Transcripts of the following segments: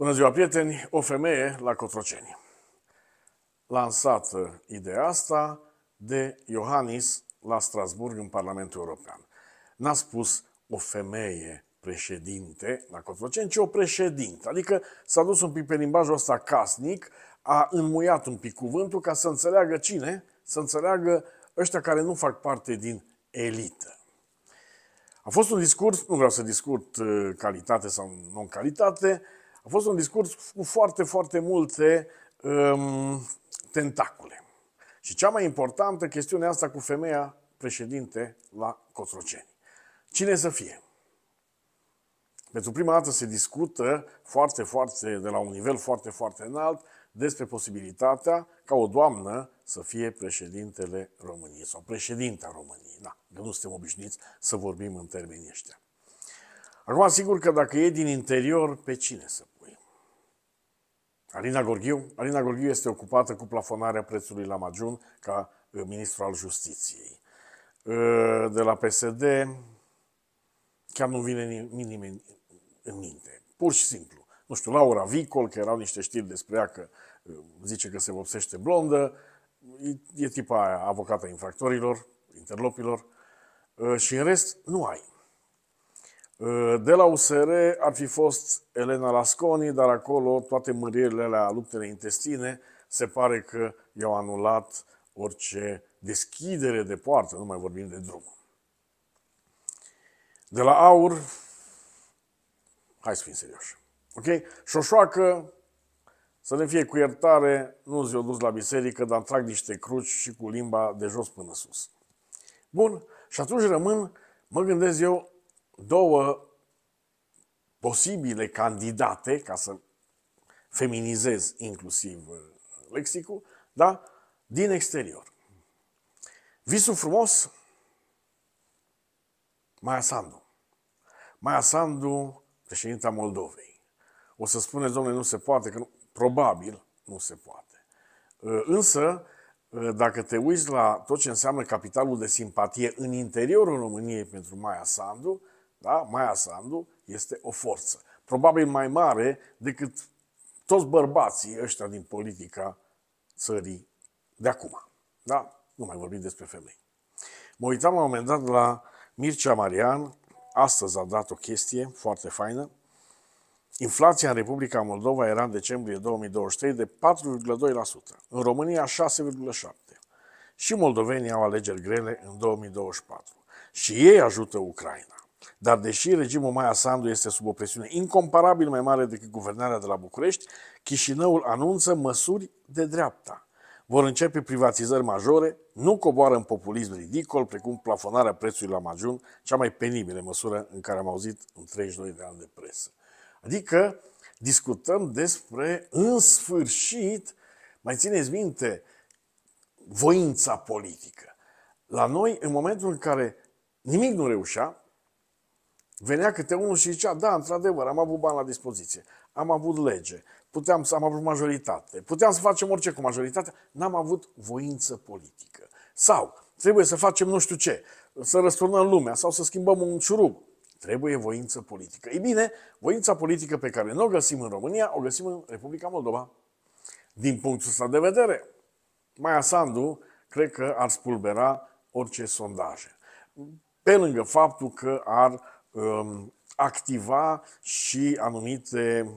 Bună ziua, prieteni! O femeie la Cotroceni. Lansată ideea asta de Iohannis la Strasburg în Parlamentul European. N-a spus o femeie președinte la Cotroceni, ci o președintă. Adică s-a dus un pic pe limbajul ăsta casnic, a înmuiat un pic cuvântul ca să înțeleagă cine, să înțeleagă ăștia care nu fac parte din elită. A fost un discurs, nu vreau să discut uh, calitate sau non-calitate, a fost un discurs cu foarte, foarte multe um, tentacule. Și cea mai importantă chestiune asta cu femeia președinte la Cotroceni. Cine să fie? Pentru prima dată se discută foarte, foarte, de la un nivel foarte, foarte înalt despre posibilitatea ca o doamnă să fie președintele României sau președinta României. Da, că nu suntem obișnuiți să vorbim în termenii ăștia. Acum, sigur că dacă e din interior, pe cine să Alina Gorghiu? Alina Gorghiu este ocupată cu plafonarea prețului la Magiun ca eh, ministru al justiției. Eh, de la PSD chiar nu vine nimeni în minte. Pur și simplu. Nu știu, Laura Vicol, că erau niște știri despre ea că eh, zice că se vopsește blondă, e tipa aia, avocata infractorilor, interlopilor, și în rest nu ai. Ă, de la USR ar fi fost Elena Lasconi, dar acolo toate mărierile la luptele intestine se pare că i-au anulat orice deschidere de poartă, nu mai vorbim de drum. De la aur, hai să fim serioși. Ok? Șoșoacă, să ne fie cu iertare, nu zi-o dus la biserică, dar trag niște cruci și cu limba de jos până sus. Bun, și atunci rămân, mă gândesc eu, două posibile candidate, ca să feminizez inclusiv uh, lexicul, da? din exterior. Visul frumos, Maia Sandu. Maia Sandu, președinta Moldovei. O să spune, domnule, nu se poate, că nu, probabil nu se poate. Uh, însă, uh, dacă te uiți la tot ce înseamnă capitalul de simpatie în interiorul României pentru Maia Sandu, da? Maia Sandu este o forță. Probabil mai mare decât toți bărbații ăștia din politica țării de acum. Da? Nu mai vorbim despre femei. Mă uitam la un moment dat la Mircea Marian, astăzi a dat o chestie foarte faină. Inflația în Republica Moldova era în decembrie 2023 de 4,2%, în România 6,7%. Și moldovenii au alegeri grele în 2024. Și ei ajută Ucraina. Dar deși regimul Maia Sandu este sub o presiune incomparabil mai mare decât guvernarea de la București, Chișinăul anunță măsuri de dreapta. Vor începe privatizări majore, nu coboară în populism ridicol, precum plafonarea prețului la majun, cea mai penibilă măsură în care am auzit în 32 de ani de presă. Adică discutăm despre, în sfârșit, mai țineți minte, voința politică. La noi, în momentul în care nimic nu reușea, Venea câte unul și zicea, da, într-adevăr, am avut bani la dispoziție, am avut lege, puteam să am avut majoritate, puteam să facem orice cu majoritatea, n-am avut voință politică. Sau trebuie să facem nu știu ce, să răsturnăm lumea sau să schimbăm un șurub. Trebuie voință politică. Ei bine, voința politică pe care nu o găsim în România, o găsim în Republica Moldova. Din punctul ăsta de vedere, Maia Sandu cred că ar spulbera orice sondaje. Pe lângă faptul că ar Um, activa și anumite,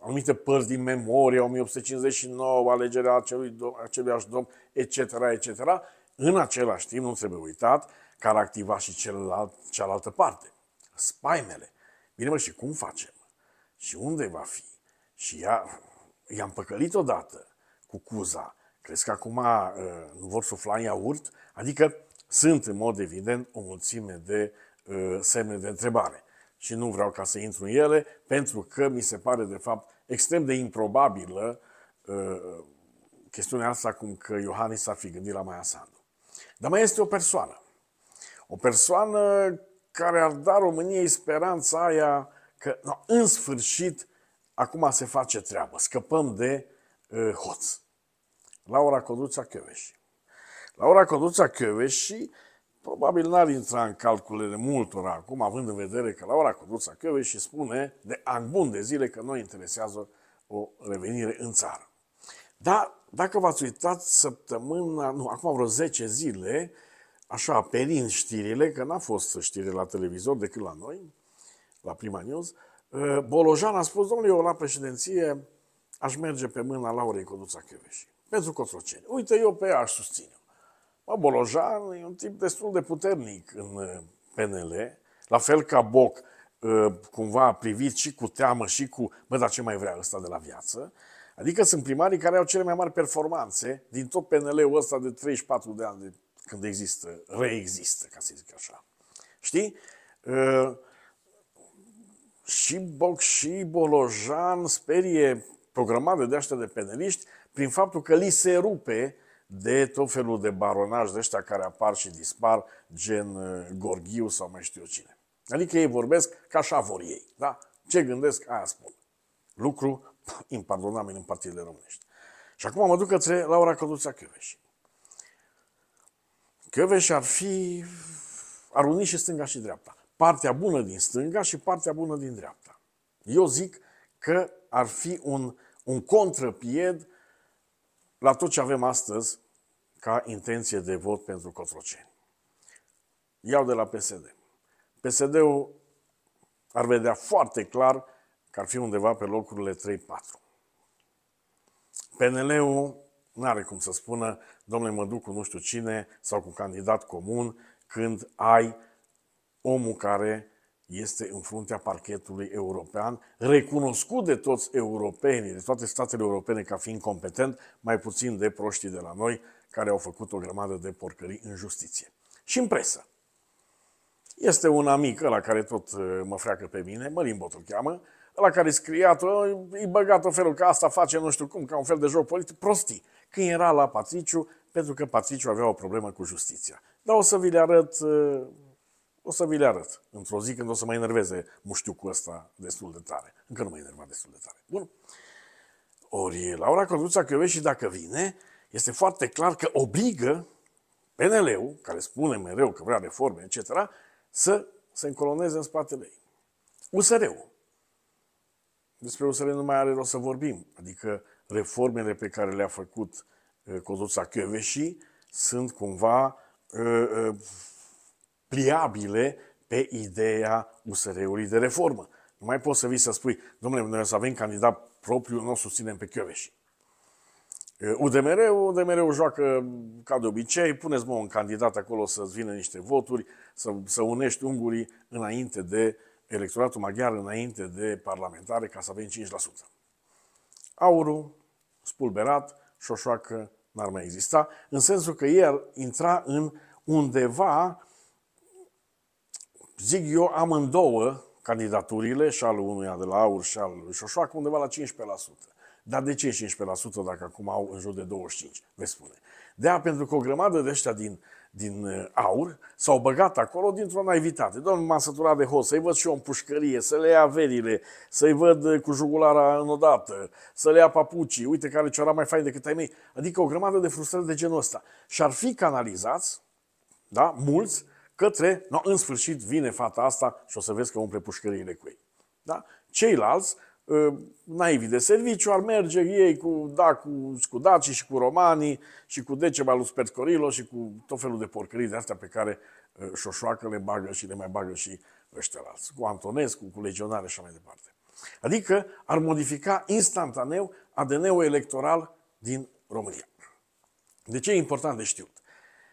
anumite părți din memorie, 1859, alegerea acelui, aceluiași domn, etc., etc., în același timp, nu trebuie uitat, că ar activa și celălalt, cealaltă parte, spaimele. Bine mă, și cum facem? Și unde va fi? Și ea, i-am păcălit odată cu cuza. Crezi că acum uh, nu vor sufla în iaurt? Adică sunt, în mod evident, o mulțime de Uh, semne de întrebare și nu vreau ca să intru în ele, pentru că mi se pare, de fapt, extrem de improbabilă uh, chestiunea asta cum că Iohannis ar fi gândit la Maia Sandu. Dar mai este o persoană. O persoană care ar da României speranța aia că, no, în sfârșit, acum se face treabă. Scăpăm de uh, hoț. Laura Codruța Chioveși. Laura Codruța Chioveși probabil n-ar intra în calculele multora acum, având în vedere că la ora Căveș și spune de an bun de zile că noi interesează o revenire în țară. Dar, dacă v-ați uitat săptămâna, nu, acum vreo 10 zile, așa perind știrile, că n-a fost știre la televizor decât la noi, la Prima News, ă, Bolojan a spus, domnule, eu la președinție aș merge pe mâna Laurei Codruța Căveși, pentru Cotroceni. Uite, eu pe ea aș susține. Mă, Bolojan e un tip destul de puternic în uh, PNL, la fel ca Boc, uh, cumva privit și cu teamă și cu, bă, dar ce mai vrea ăsta de la viață? Adică sunt primarii care au cele mai mari performanțe din tot PNL-ul ăsta de 34 de ani de când există, reexistă, ca să zic așa. Știi? Uh, și Boc și Bolojan sperie programate de ăștia de peneliști prin faptul că li se rupe de tot felul de baronaj de ăștia care apar și dispar, gen uh, Gorghiu sau mai știu eu cine. Adică ei vorbesc ca așa vor ei. Da? Ce gândesc, aia spun. Lucru impardonabil în partidele românești. Și acum mă duc către Laura Căduța Căveș. Căveș ar fi... ar uni și stânga și dreapta. Partea bună din stânga și partea bună din dreapta. Eu zic că ar fi un, un contrapied la tot ce avem astăzi ca intenție de vot pentru Cotroceni. Iau de la PSD. PSD-ul ar vedea foarte clar că ar fi undeva pe locurile 3-4. PNL-ul nu are cum să spună, domnule, mă duc cu nu știu cine sau cu candidat comun, când ai omul care este în fruntea parchetului european, recunoscut de toți europenii, de toate statele europene ca fiind competent, mai puțin de proștii de la noi, care au făcut o grămadă de porcării în justiție. Și în presă. Este un amic la care tot uh, mă freacă pe mine, Mărimbot Botul cheamă, la care scria, îi ă, băga tot felul că asta face nu știu cum, ca un fel de joc politic, prostii, când era la Patriciu, pentru că Patriciu avea o problemă cu justiția. Dar o să vi le arăt, uh, o să vi le arăt într-o zi când o să mă enerveze muștiucul ăsta destul de tare. Încă nu mă enerva destul de tare. Bun. Ori Laura Codruța Căveș și dacă vine, este foarte clar că obligă PNL-ul, care spune mereu că vrea reforme, etc., să se încoloneze în spatele ei. USR-ul. Despre USR nu mai are rost să vorbim. Adică reformele pe care le-a făcut uh, Codruța și sunt cumva uh, uh, pliabile pe ideea USR-ului de reformă. Nu mai poți să vii să spui, domnule, noi să avem candidat propriu, nu o susținem pe Chioveșii. UDMR, UDMR-ul joacă ca de obicei, puneți mă un candidat acolo să-ți vină niște voturi, să, să unești ungurii înainte de electoratul maghiar, înainte de parlamentare, ca să avem 5%. Aurul, spulberat, șoșoacă, n-ar mai exista, în sensul că ei ar intra în undeva, zic eu, amândouă candidaturile, și al unuia de la aur și al lui Șoșoacă, undeva la 15%. Dar de ce 15% dacă acum au în jur de 25, vei spune? de a pentru că o grămadă de ăștia din, din uh, aur s-au băgat acolo dintr-o naivitate. Domnul, m-am săturat de hot, să-i văd și eu în pușcărie, să le ia verile, să-i văd uh, cu jugulara înodată, să le ia papucii, uite care ce mai fain decât ai mei. Adică o grămadă de frustrări de genul ăsta. Și ar fi canalizați, da, mulți, către, no, în sfârșit vine fata asta și o să vezi că umple pușcăriile cu ei. Da? Ceilalți Ă, naivi de serviciu, ar merge ei cu, da, cu daci și cu romanii și cu deceba lui Spercorilo și cu tot felul de porcării de astea pe care ă, șoșoacă le bagă și le mai bagă și ăștia alți, cu Antonescu, cu legionare și așa mai departe. Adică ar modifica instantaneu ADN-ul electoral din România. De ce e important de știut?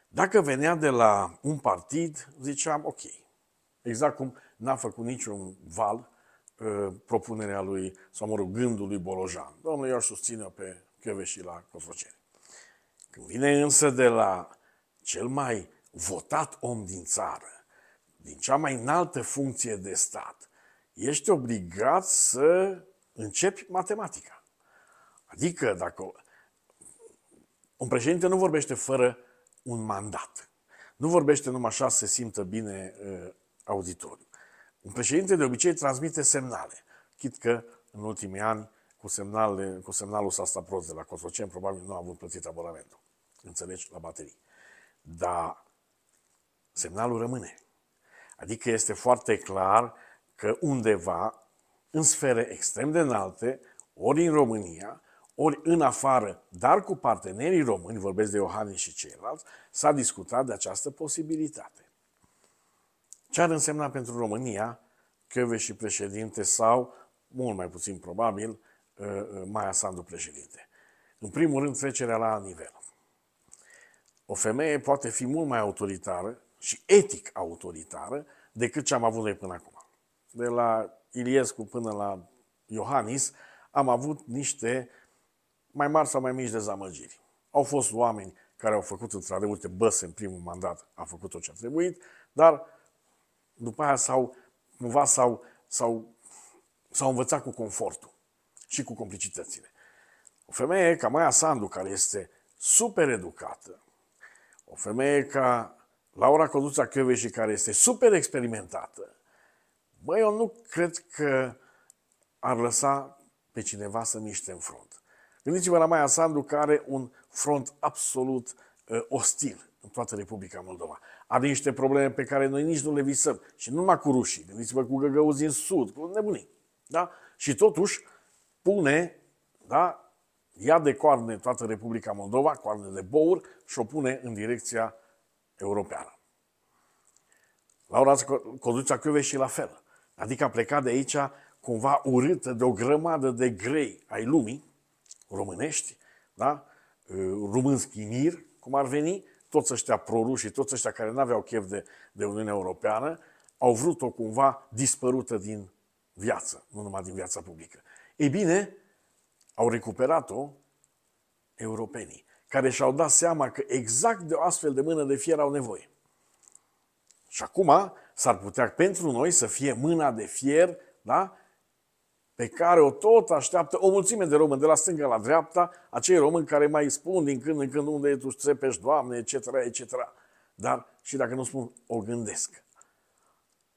Dacă venea de la un partid, ziceam, ok, exact cum n-a făcut niciun val Uh, propunerea lui, sau mă rog, gândul lui Bolojan. Domnul eu susține pe și la Cotroceni. Când vine însă de la cel mai votat om din țară, din cea mai înaltă funcție de stat, ești obligat să începi matematica. Adică, dacă un președinte nu vorbește fără un mandat, nu vorbește numai așa să se simtă bine uh, auditoriu. Un președinte de obicei transmite semnale, chit că în ultimii ani cu, semnale, cu semnalul s-a stat prost de la Cotrocen, probabil nu a avut plătit abonamentul, înțelegi, la baterii. Dar semnalul rămâne. Adică este foarte clar că undeva, în sfere extrem de înalte, ori în România, ori în afară, dar cu partenerii români, vorbesc de Iohannis și ceilalți, s-a discutat de această posibilitate. Ce ar însemna pentru România și președinte sau, mult mai puțin probabil, uh, uh, Maia Sandu președinte? În primul rând, trecerea la nivel. O femeie poate fi mult mai autoritară și etic autoritară decât ce am avut noi până acum. De la Iliescu până la Iohannis am avut niște mai mari sau mai mici dezamăgiri. Au fost oameni care au făcut într-adevăr, uite, Băs în primul mandat a făcut tot ce a trebuit, dar după aia s-au, cumva s-au, s-au, s-au învățat cu confortul și cu complicitățile. O femeie ca Maia Sandu, care este super educată, o femeie ca Laura Coduța și care este super experimentată, bă, eu nu cred că ar lăsa pe cineva să miște în front. Gândiți-vă la Maia Sandu, care are un front absolut uh, ostil în toată Republica Moldova are niște probleme pe care noi nici nu le visăm. Și nu numai cu rușii, gândiți-vă cu găgăuzi în sud, cu nebunii. Da? Și totuși pune, da, ia de coarne toată Republica Moldova, coarne de bour, și o pune în direcția europeană. Laura Codruța Chiove și la fel. Adică a plecat de aici cumva urâtă de o grămadă de grei ai lumii, românești, da? rumâni schiniri, cum ar veni, toți ăștia proruși, toți ăștia care nu aveau chef de, de Uniunea Europeană, au vrut-o cumva dispărută din viață, nu numai din viața publică. Ei bine, au recuperat-o europenii, care și-au dat seama că exact de o astfel de mână de fier au nevoie. Și acum s-ar putea pentru noi să fie mâna de fier da? pe care o tot așteaptă o mulțime de români de la stânga la dreapta, acei români care mai spun din când în când unde e tu țepești, Doamne, etc., etc. Dar și dacă nu spun, o gândesc.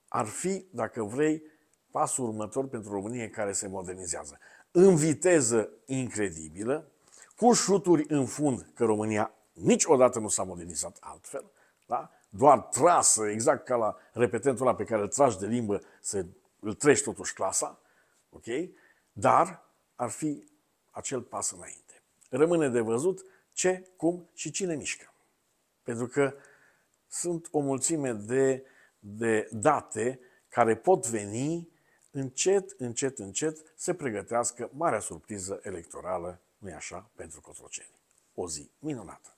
Ar fi, dacă vrei, pasul următor pentru România care se modernizează. În viteză incredibilă, cu șuturi în fund, că România niciodată nu s-a modernizat altfel, da? doar trasă, exact ca la repetentul ăla pe care îl tragi de limbă, să îl treci totuși clasa, ok? Dar ar fi acel pas înainte. Rămâne de văzut ce, cum și cine mișcă. Pentru că sunt o mulțime de, de date care pot veni încet, încet, încet se pregătească marea surpriză electorală, nu-i așa, pentru cotroceni. O zi minunată!